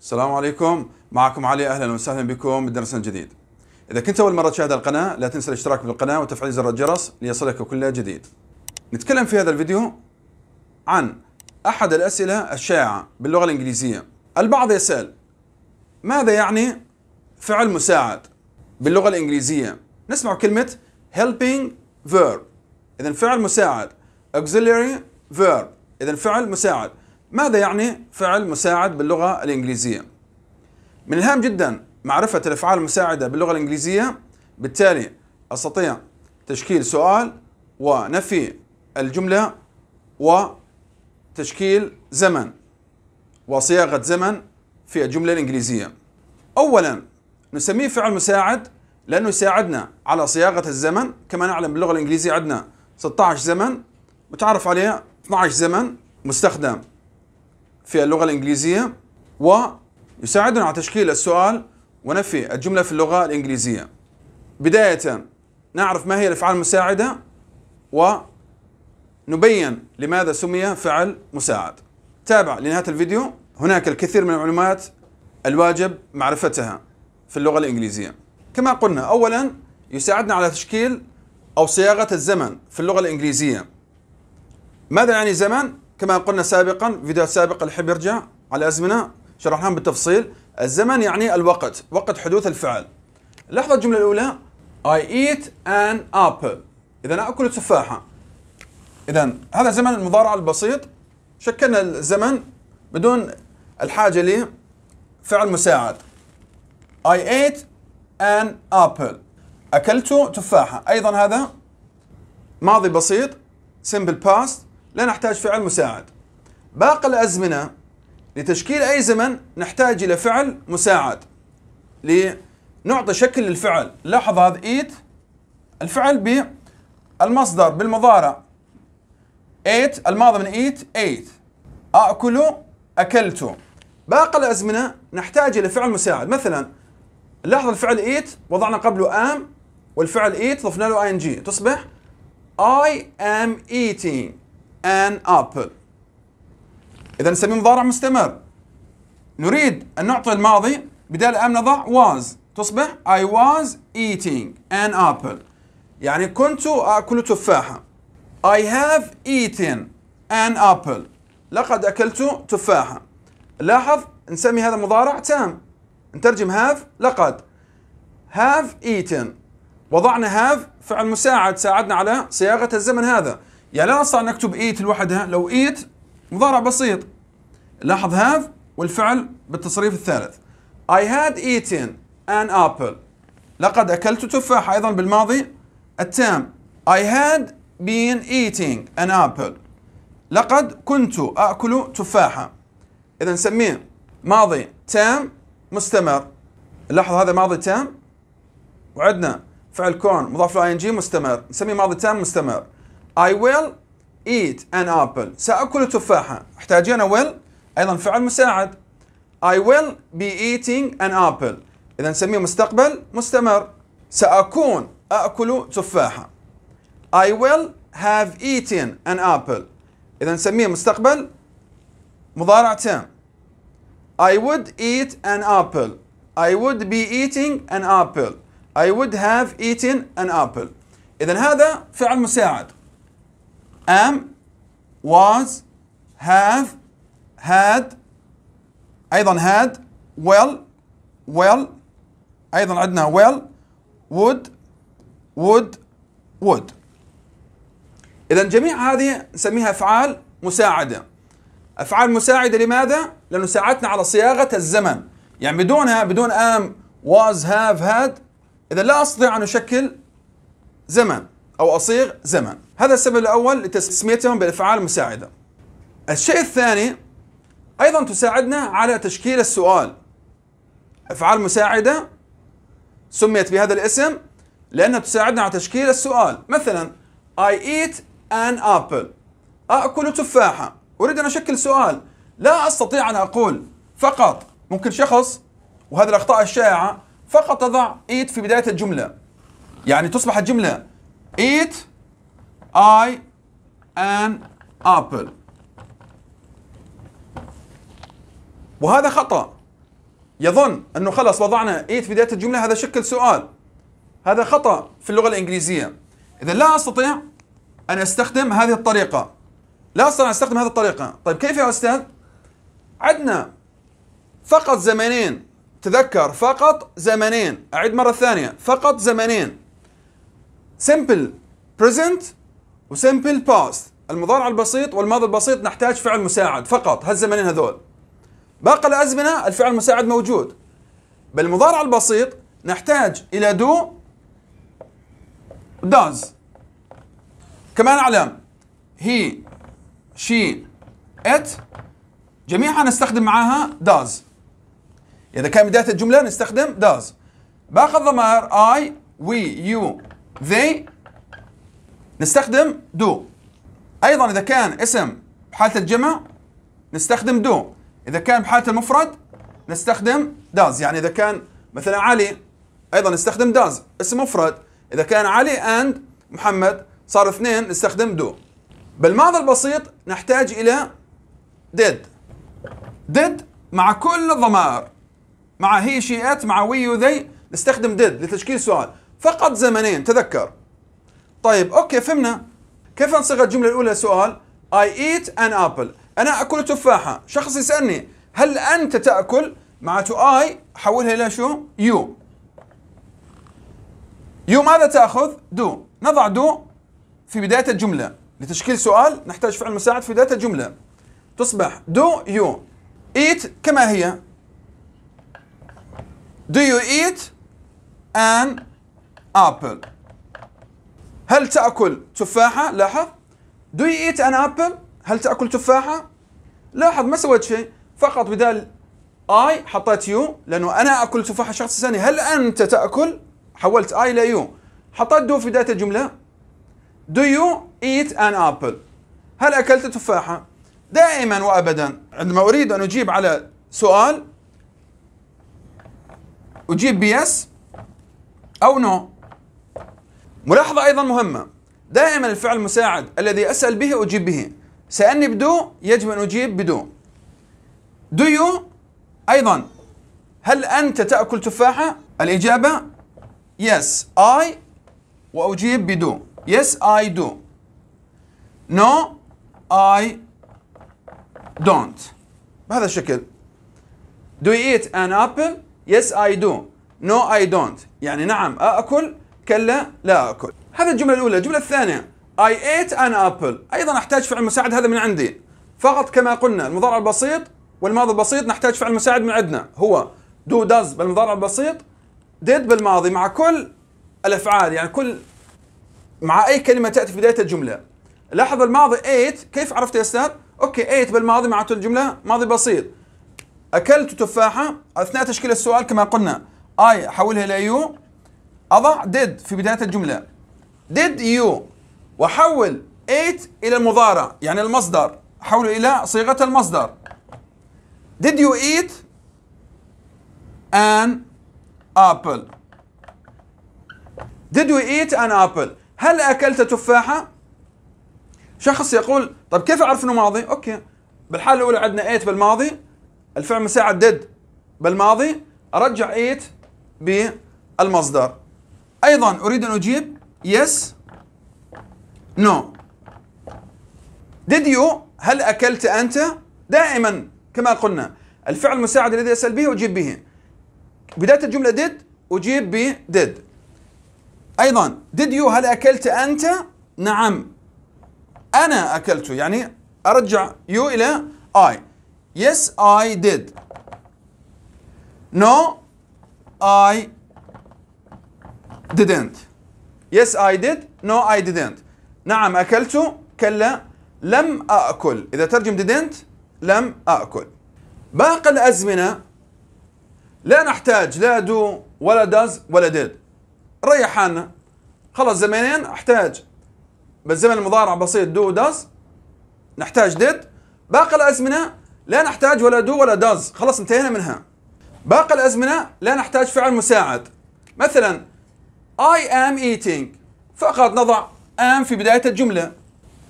السلام عليكم معكم علي اهلا وسهلا بكم بالدرس الجديد اذا كنت اول مره تشاهد القناه لا تنسى الاشتراك بالقناه وتفعيل زر الجرس ليصلك كل جديد نتكلم في هذا الفيديو عن احد الاسئله الشائعه باللغه الانجليزيه البعض يسال ماذا يعني فعل مساعد باللغه الانجليزيه نسمع كلمه helping verb اذا فعل مساعد auxiliary verb اذا فعل مساعد ماذا يعني فعل مساعد باللغة الإنجليزية؟ من الهام جدا معرفة الأفعال المساعدة باللغة الإنجليزية بالتالي أستطيع تشكيل سؤال ونفي الجملة وتشكيل زمن وصياغة زمن في الجملة الإنجليزية أولا نسميه فعل مساعد لأنه يساعدنا على صياغة الزمن كما نعلم باللغة الإنجليزية عندنا 16 زمن متعرف عليه 12 زمن مستخدم في اللغة الإنجليزية ويساعدنا على تشكيل السؤال ونفي الجملة في اللغة الإنجليزية بداية نعرف ما هي الأفعال المساعدة ونبين لماذا سمي فعل مساعد تابع لنهاية الفيديو هناك الكثير من المعلومات الواجب معرفتها في اللغة الإنجليزية كما قلنا أولا يساعدنا على تشكيل أو صياغة الزمن في اللغة الإنجليزية ماذا يعني زمن؟ كما قلنا سابقا فيديو سابق يحب يرجع على أزمنة شرحناهم بالتفصيل الزمن يعني الوقت وقت حدوث الفعل لحظه الجملة الأولى I eat an apple إذا أكل تفاحة إذا هذا زمن المضارع البسيط شكلنا الزمن بدون الحاجة لفعل مساعد I ate an apple أكلت تفاحة أيضا هذا ماضي بسيط simple past لا نحتاج فعل مساعد باقي الأزمنة لتشكيل أي زمن نحتاج إلى فعل مساعد لنعطي شكل للفعل لاحظ هذا إيت الفعل بالمصدر بالمضارع إيت الماضي من إيت إيت أكل أكلت باقي الأزمنة نحتاج إلى فعل مساعد مثلا لاحظ الفعل إيت وضعنا قبله آم والفعل إيت ضفنا له ing إن جي تصبح I am eating an apple إذا نسميه مضارع مستمر نريد أن نعطي الماضي بدال أن نضع was تصبح I was eating an apple يعني كنت أكل تفاحة I have eaten an apple لقد أكلت تفاحة لاحظ نسمي هذا مضارع تام نترجم have لقد have eaten وضعنا have فعل مساعد ساعدنا على صياغة الزمن هذا يعني لا نستطيع أن إيت لوحدها لو إيت مضارع بسيط لاحظ هاف والفعل بالتصريف الثالث I had eaten an apple لقد أكلت تفاحة أيضا بالماضي التام I had been eating an apple لقد كنت أكل تفاحة إذا نسميه ماضي تام مستمر لاحظ هذا ماضي تام وعندنا فعل كون مضاف له ing مستمر نسميه ماضي تام مستمر I will eat an apple سأكل تفاحة احتاجين will أيضا فعل مساعد I will be eating an apple إذا نسميه مستقبل مستمر سأكون أكل تفاحة I will have eaten an apple إذا نسميه مستقبل مضارع تام I would eat an apple I would be eating an apple I would have eaten an apple إذا هذا فعل مساعد am was have had أيضا had will will أيضا عندنا will would would would إذا جميع هذه نسميها أفعال مساعدة أفعال مساعدة لماذا؟ لأنه ساعدتنا على صياغة الزمن يعني بدونها بدون am was have had إذا لا أستطيع أن أشكل زمن أو أصيغ زمن هذا السبب الأول لتسميتهم بالأفعال المساعدة الشيء الثاني أيضا تساعدنا على تشكيل السؤال أفعال مساعدة سميت بهذا الاسم لأنها تساعدنا على تشكيل السؤال مثلا I eat an apple أكل تفاحة أريد أن أشكل سؤال لا أستطيع أن أقول فقط ممكن شخص وهذه الأخطاء الشائعة فقط تضع eat في بداية الجملة يعني تصبح الجملة eat I an apple وهذا خطأ يظن أنه خلص وضعنا it في بداية الجملة هذا شكل سؤال هذا خطأ في اللغة الإنجليزية إذا لا أستطيع أن أستخدم هذه الطريقة لا أستطيع أن أستخدم هذه الطريقة طيب كيف يا أستاذ عندنا فقط زمنين تذكر فقط زمنين أعيد مرة ثانية فقط زمنين simple present وسمبل باست المضارع البسيط والماضي البسيط نحتاج فعل مساعد فقط هالزمنين هذول باقي الازمنه الفعل المساعد موجود بالمضارع البسيط نحتاج الى دو داز كمان اعلم هي شي ات جميعها نستخدم معاها داز اذا كان بدايه الجمله نستخدم داز باقي الضمائر اي وي يو ذي نستخدم دو ايضا اذا كان اسم بحاله الجمع نستخدم دو اذا كان بحاله المفرد نستخدم داز يعني اذا كان مثلا علي ايضا نستخدم داز اسم مفرد اذا كان علي اند محمد صار اثنين نستخدم دو بالماضي البسيط نحتاج الى ديد ديد مع كل الضمائر مع هي شيئات مع وي وذي نستخدم ديد لتشكيل سؤال فقط زمنين تذكر طيب اوكي فهمنا كيف نصيغ الجمله الاولى سؤال I eat an apple انا اكل تفاحه شخص يسالني هل انت تاكل معناته I حولها الى شو يو يو ماذا تاخذ do نضع do في بدايه الجمله لتشكيل سؤال نحتاج فعل مساعد في بدايه الجمله تصبح do you eat كما هي do you eat an apple هل تأكل تفاحة؟ لاحظ Do you eat an apple؟ هل تأكل تفاحة؟ لاحظ ما سويت شيء فقط بدال I حطيت you لأنه أنا أكل تفاحة شخص ثاني هل أنت تأكل؟ حولت I إلى you حطيت do في بداية الجملة Do you eat an apple؟ هل أكلت تفاحة؟ دائما وأبدا عندما أريد أن أجيب على سؤال أجيب بيس أو نو no. ملاحظة أيضا مهمة دائما الفعل المساعد الذي أسأل به أجيب به سألني بدو يجب أن أجيب بدو دو يو أيضا هل أنت تأكل تفاحة؟ الإجابة yes I وأجيب بدو yes I do no I don't بهذا الشكل do you eat an apple? yes I do no I don't يعني نعم أأكل كلا لا أكل هذه الجملة الأولى الجملة الثانية I ate an apple أيضا أحتاج فعل مساعد هذا من عندي فقط كما قلنا المضارع البسيط والماضي البسيط نحتاج فعل مساعد من عندنا هو دو داز بالمضارع البسيط did بالماضي مع كل الأفعال يعني كل مع أي كلمة تأتي في بداية الجملة لاحظ الماضي ate كيف عرفت يا أستاذ؟ أوكي ate بالماضي معناته الجملة ماضي بسيط أكلت تفاحة أثناء تشكيل السؤال كما قلنا I حولها إلى يو أضع did في بداية الجملة did you وأحول it إلى المضارع يعني المصدر أحوله إلى صيغة المصدر did you eat an apple did you eat an apple هل أكلت تفاحة؟ شخص يقول طب كيف أعرف أنه ماضي؟ أوكي بالحالة الأولى عندنا 8 بالماضي الفعل مساعد did بالماضي أرجع 8 بالمصدر أيضا أريد أن أجيب yes نو did you هل أكلت أنت دائما كما قلنا الفعل المساعد الذي أسأل به أجيب به بداية الجملة did أجيب ب did أيضا did you هل أكلت أنت نعم أنا أكلت يعني أرجع you إلى I yes I did no I didn't Yes I did No I didn't نعم أكلت كلا لم أأكل إذا ترجم didn't لم أأكل باقي الأزمنة لا نحتاج لا do ولا does ولا did ريح حالنا خلاص زمنين احتاج بالزمن المضارع بسيط do does نحتاج did باقي الأزمنة لا نحتاج ولا do ولا does خلاص انتهينا منها باقي الأزمنة لا نحتاج فعل مساعد مثلا I am eating فقط نضع am في بداية الجملة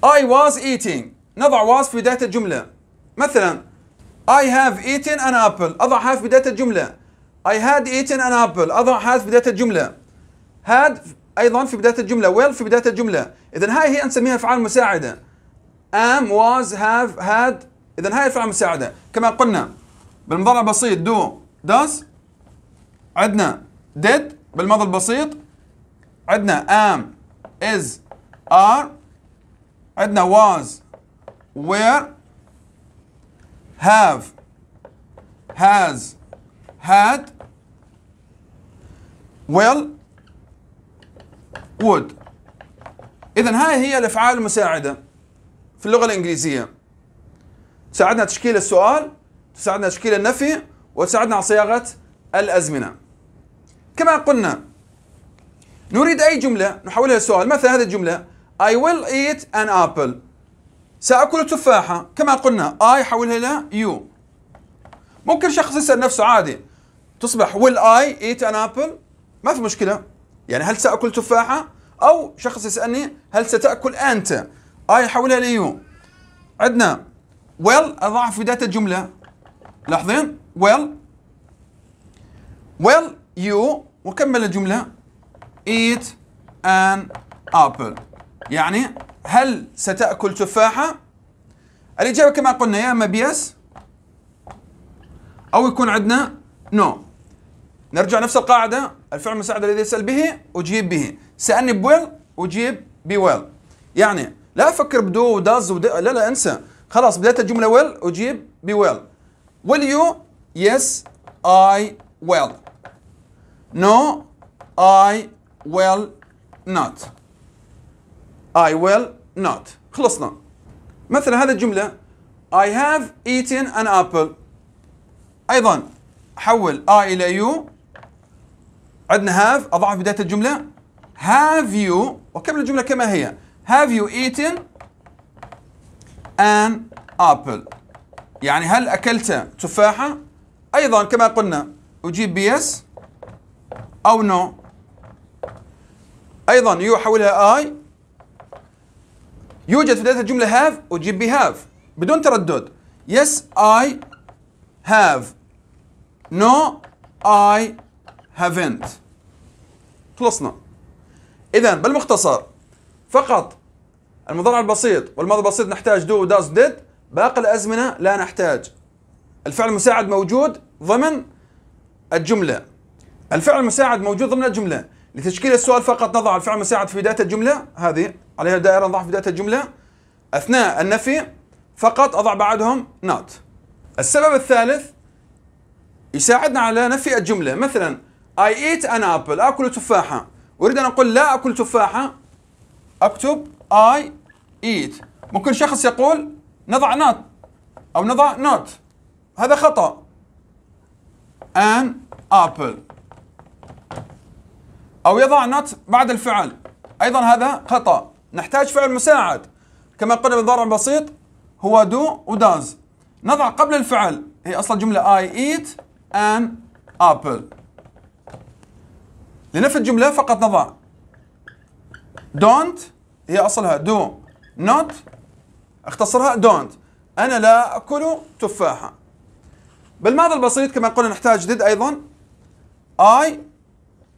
I was eating نضع was في بداية الجملة مثلا I have eaten an apple أضع have في بداية الجملة I had eaten an apple أضع had في بداية الجملة had أيضا في بداية الجملة well في بداية الجملة إذا هاي هي نسميها أفعال مساعدة am was have had إذا هاي أفعال مساعدة كما قلنا بالمضارع البسيط do does عندنا did بالمضارع البسيط عندنا am is are عندنا was were have has had will would إذا هاي هي الأفعال المساعدة في اللغة الإنجليزية تساعدنا تشكيل السؤال تساعدنا تشكيل النفي وتساعدنا على صياغة الأزمنة كما قلنا نريد أي جملة نحولها لسؤال مثلا هذه الجملة I will eat an apple سأكل تفاحة كما قلنا I حولها إلى you ممكن شخص يسأل نفسه عادي تصبح will I eat an apple ما في مشكلة يعني هل سأكل تفاحة أو شخص يسألني هل ستأكل أنت I حولها إلى you عندنا will أضعها في بداية الجملة لاحظين will will you وكمل الجملة eat an apple يعني هل ستأكل تفاحة؟ الإجابة كما قلنا يا إما بيس أو يكون عندنا نو no. نرجع نفس القاعدة الفعل المساعد الذي يسأل به أجيب به سألني بويل أجيب بويل يعني لا أفكر بدو وداز ود... لا لا أنسى خلاص بدأت الجملة ويل أجيب بويل will you yes I will no I will not I will not خلصنا مثلا هذه الجملة I have eaten an apple أيضا حول I إلى you عندنا have أضعف بداية الجملة have you وكمل الجملة كما هي have you eaten an apple يعني هل أكلت تفاحة أيضا كما قلنا أجيب بيس أو نو no. أيضا يو حولها اي يوجد في بداية الجملة هاف وتجيب بي هاف بدون تردد يس اي هاف نو اي هافنت خلصنا إذا بالمختصر فقط المضارع البسيط والماضي البسيط نحتاج دو داز ديد باقي الأزمنة لا نحتاج الفعل المساعد موجود ضمن الجملة الفعل المساعد موجود ضمن الجملة لتشكيل السؤال فقط نضع الفعل مساعد في بداية الجملة هذه عليها دائرة نضعها في بداية الجملة أثناء النفي فقط أضع بعدهم not السبب الثالث يساعدنا على نفي الجملة مثلا I eat an apple أكل تفاحة أريد أن أقول لا أكل تفاحة أكتب I eat ممكن شخص يقول نضع not أو نضع not هذا خطأ an apple أو يضع not بعد الفعل أيضا هذا خطأ نحتاج فعل مساعد كما قلنا بالضرع بسيط هو do وداز نضع قبل الفعل هي أصلا جملة I eat an apple لنفذ الجملة فقط نضع don't هي أصلها do not اختصرها don't أنا لا أكل تفاحة بالماضي البسيط كما قلنا نحتاج did أيضا I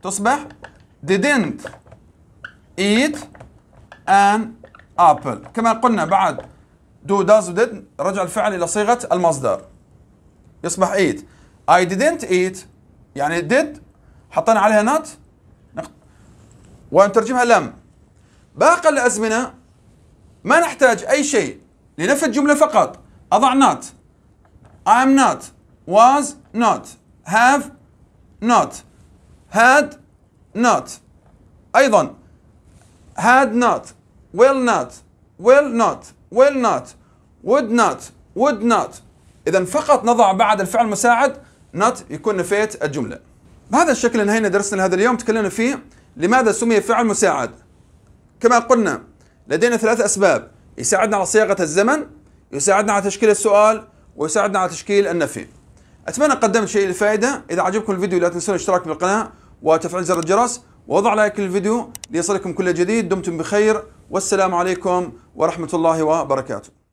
تصبح didn't eat an apple كما قلنا بعد do does did رجع الفعل إلى صيغة المصدر يصبح eat I didn't eat يعني did حطينا عليها not ونترجمها لم باقي الأزمنة ما نحتاج أي شيء لنفي الجملة فقط أضع not I'm not was not have not had not أيضا had not will not will not will not would not would not إذا فقط نضع بعد الفعل المساعد not يكون نفيت الجملة بهذا الشكل انهينا درسنا هذا اليوم تكلمنا فيه لماذا سمي فعل مساعد كما قلنا لدينا ثلاث أسباب يساعدنا على صياغة الزمن يساعدنا على تشكيل السؤال ويساعدنا على تشكيل النفي أتمنى قدمت شيء للفائدة إذا عجبكم الفيديو لا تنسون الاشتراك بالقناة وتفعيل زر الجرس ووضع لايك للفيديو ليصلكم كل جديد دمتم بخير والسلام عليكم ورحمة الله وبركاته